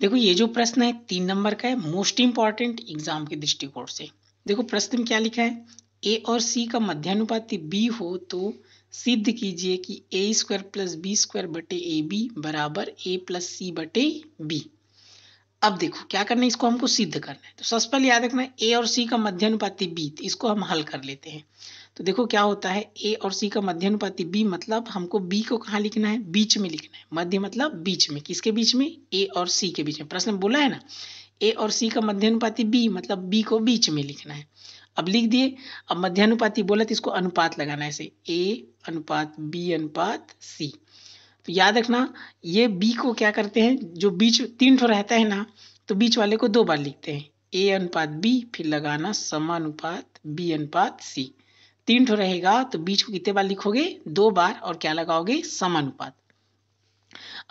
देखो ये जो प्रश्न है तीन नंबर का है मोस्ट इंपॉर्टेंट एग्जाम के दृष्टिकोण से देखो प्रश्न में क्या लिखा है ए और सी का मध्यानुपात बी हो तो सिद्ध कीजिए कि A square plus B square बटे ए बी बराबर ए प्लस सी बटे बी अब देखो क्या करना है इसको हमको सिद्ध करना है तो सबसे पहले याद रखना ए और सी का मध्य अनुपाति बी तो इसको हम हल कर लेते हैं तो देखो क्या होता है ए और सी का मध्यानुपाती बी मतलब हमको बी को कहाँ लिखना है बीच में लिखना है मध्य मतलब बीच में किसके बीच में ए और सी के बीच में प्रश्न बोला है ना ए और सी का मध्य अनुपाति बी मतलब बी को बीच में लिखना है अब लिख दिए अब मध्यानुपाती बोला तो इसको अनुपात लगाना है ऐसे ए अनुपात बी अनुपात सी तो याद रखना ये बी को क्या करते हैं जो बीच तीन ठो रहता है ना तो बीच वाले को दो बार लिखते हैं ए अनुपात बी फिर लगाना समानुपात बी अनुपात सी तीन ठो रहेगा तो बीच को कितने बार लिखोगे दो बार और क्या लगाओगे समानुपात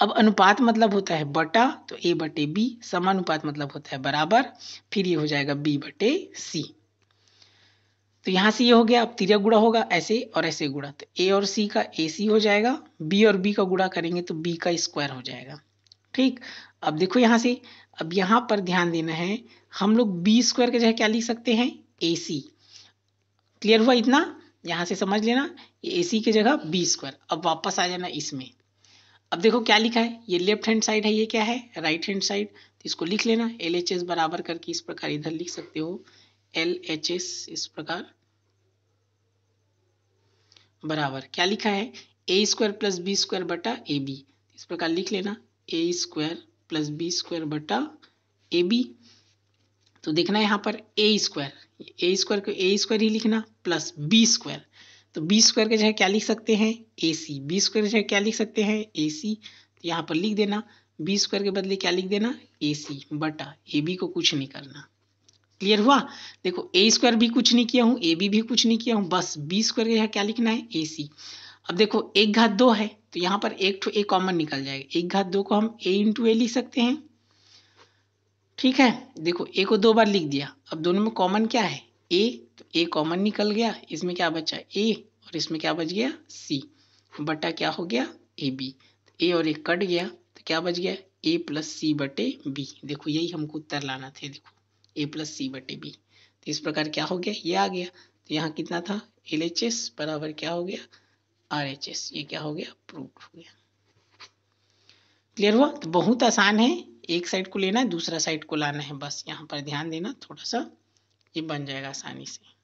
अब अनुपात मतलब होता है बटा तो ए बटे बी समानुपात मतलब होता है बराबर फिर ये हो जाएगा बी बटे सी तो यहाँ से ये हो गया अब तिरक गुड़ा होगा ऐसे और ऐसे गुड़ा तो ए और सी का ए सी हो जाएगा बी और बी का गुड़ा करेंगे तो बी का स्क्वायर हो जाएगा ठीक अब देखो यहाँ से अब यहाँ पर ध्यान देना है हम लोग बी स्क्वायर के जगह क्या लिख सकते हैं ए सी क्लियर हुआ इतना यहाँ से समझ लेना ए सी की जगह बी स्क्वायर अब वापस आ जाना इसमें अब देखो क्या लिखा है ये लेफ्ट हैंड साइड है ये क्या है राइट हैंड साइड इसको लिख लेना एल एच एस बराबर करके इस प्रकार इधर लिख सकते हो एल एच एस इस प्रकार बराबर क्या लिखा है A square plus B square बटा ए बी इस प्रकार लिख लेना A square plus B square बटा ए बी तो देखना यहाँ पर ए स्क्वायर ए स्क्वायर को ए स्क्वायर ही लिखना प्लस बी स्क्वायर तो बी स्क्वायर के जगह क्या लिख सकते हैं ए सी बी स्क्वायर के जगह क्या लिख सकते हैं ए सी तो यहाँ पर लिख देना बी स्क्वायर के बदले क्या लिख देना ए सी बटा ए बी को कुछ नहीं करना क्लियर हुआ देखो ए स्क्वायर भी कुछ नहीं किया हूँ ए बी भी कुछ नहीं किया हूँ बस बी स्क्वायर यहाँ क्या लिखना है ए सी अब देखो एक घात दो है तो यहाँ पर एक टू ए कॉमन निकल जाएगा एक घात दो को हम ए इंटू ए लिख सकते हैं ठीक है देखो ए को दो बार लिख दिया अब दोनों में कॉमन क्या है ए तो ए कॉमन निकल गया इसमें क्या बचा ए और इसमें क्या बच गया सी बटा क्या हो गया ए बी ए और ए कट गया तो क्या बच गया ए प्लस सी बटे बी देखो यही हमको उत्तर लाना थे देखो ए प्लस सी बटे बी तो इस प्रकार क्या हो गया ये आ गया तो यहाँ कितना था एल एच एस बराबर क्या हो गया आर एच एस ये क्या हो गया प्रूफ हो गया क्लियर हुआ तो बहुत आसान है एक साइड को लेना है दूसरा साइड को लाना है बस यहाँ पर ध्यान देना थोड़ा सा ये बन जाएगा आसानी से